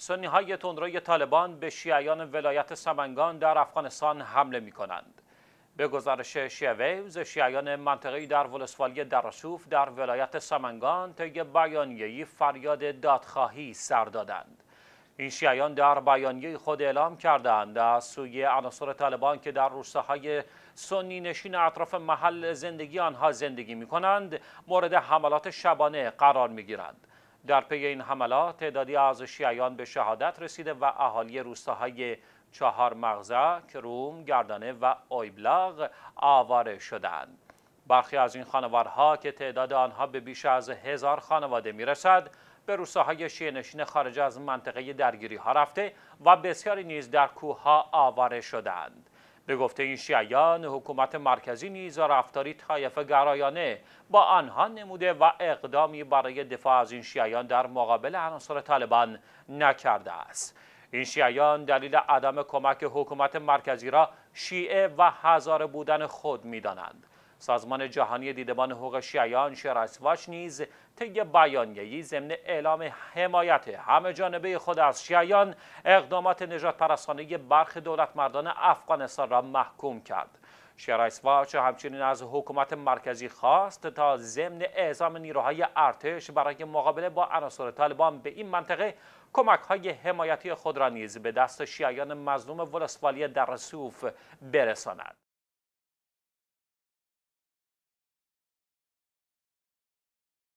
سنی های تندروی طالبان به شیعیان ولایت سمنگان در افغانستان حمله می کنند. به گزارش شیعه ویوز شیعیان منطقی در ولسوالی درسوف در ولایت سمنگان طی بیانیه‌ای فریاد دادخواهی سر دادند. این شیعیان در بیانیه خود اعلام کردند از سوی عناصر طالبان که در روستاهای سنی نشین اطراف محل زندگی آنها زندگی می کنند مورد حملات شبانه قرار می گیرند. در پی این حملات تعدادی از شیعیان به شهادت رسیده و اهالی روستاهای چهار مغزه، کروم، گردانه و آیبلاغ آواره شدند. برخی از این خانوارها که تعداد آنها به بیش از هزار خانواده میرسد به روستاهای شیعه نشین خارج از منطقه درگیری ها رفته و بسیاری نیز در کوه ها آواره شدند. به گفته این شیعیان حکومت مرکزی نیز رفتاری طایفه گرایانه با آنها نموده و اقدامی برای دفاع از این شیعیان در مقابل عناصر طالبان نکرده است این شیعیان دلیل عدم کمک حکومت مرکزی را شیعه و هزار بودن خود میدانند سازمان جهانی دیدبان حقوق شیعیان شراسواش نیز طی بیانیه‌ای ضمن اعلام حمایت همه جانبه خود از شیعیان اقدامات نجات پرستانه برخی دولت مردان افغانستان را محکوم کرد. واش همچنین از حکومت مرکزی خواست تا ضمن اعزام نیروهای ارتش برای مقابله با عناصر طالبان به این منطقه کمک های حمایتی خود را نیز به دست شیعیان مظلوم ولسوالی در برساند.